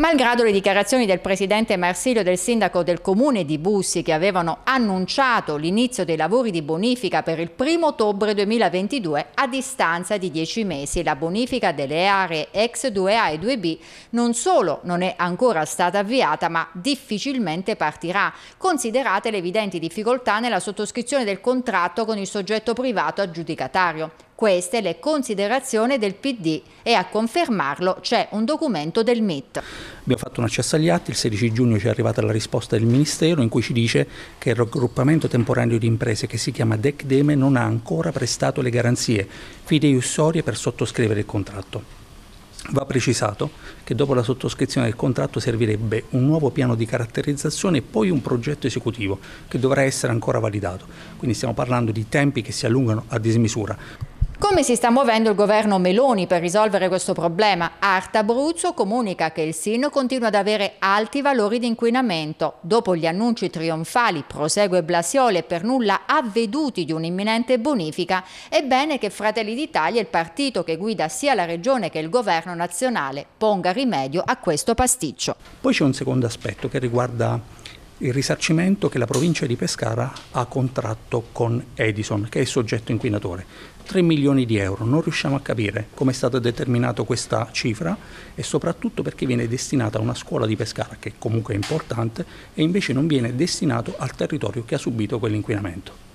Malgrado le dichiarazioni del presidente Marsilio e del sindaco del comune di Bussi che avevano annunciato l'inizio dei lavori di bonifica per il 1 ottobre 2022, a distanza di 10 mesi la bonifica delle aree ex 2A e 2B non solo non è ancora stata avviata ma difficilmente partirà, considerate le evidenti difficoltà nella sottoscrizione del contratto con il soggetto privato aggiudicatario. Queste le considerazioni del PD e a confermarlo c'è un documento del MIT. Abbiamo fatto un accesso agli atti, il 16 giugno ci è arrivata la risposta del Ministero in cui ci dice che il raggruppamento temporaneo di imprese che si chiama DECDEME non ha ancora prestato le garanzie fideiussorie per sottoscrivere il contratto. Va precisato che dopo la sottoscrizione del contratto servirebbe un nuovo piano di caratterizzazione e poi un progetto esecutivo che dovrà essere ancora validato. Quindi stiamo parlando di tempi che si allungano a dismisura. Come si sta muovendo il governo Meloni per risolvere questo problema? Art Abruzzo comunica che il Sin continua ad avere alti valori di inquinamento. Dopo gli annunci trionfali, prosegue Blasiole, per nulla avveduti di un'imminente bonifica, è bene che Fratelli d'Italia, il partito che guida sia la regione che il governo nazionale, ponga rimedio a questo pasticcio. Poi c'è un secondo aspetto che riguarda il risarcimento che la provincia di Pescara ha contratto con Edison, che è il soggetto inquinatore. 3 milioni di euro, non riusciamo a capire come è stata determinata questa cifra e soprattutto perché viene destinata a una scuola di Pescara, che comunque è importante, e invece non viene destinato al territorio che ha subito quell'inquinamento.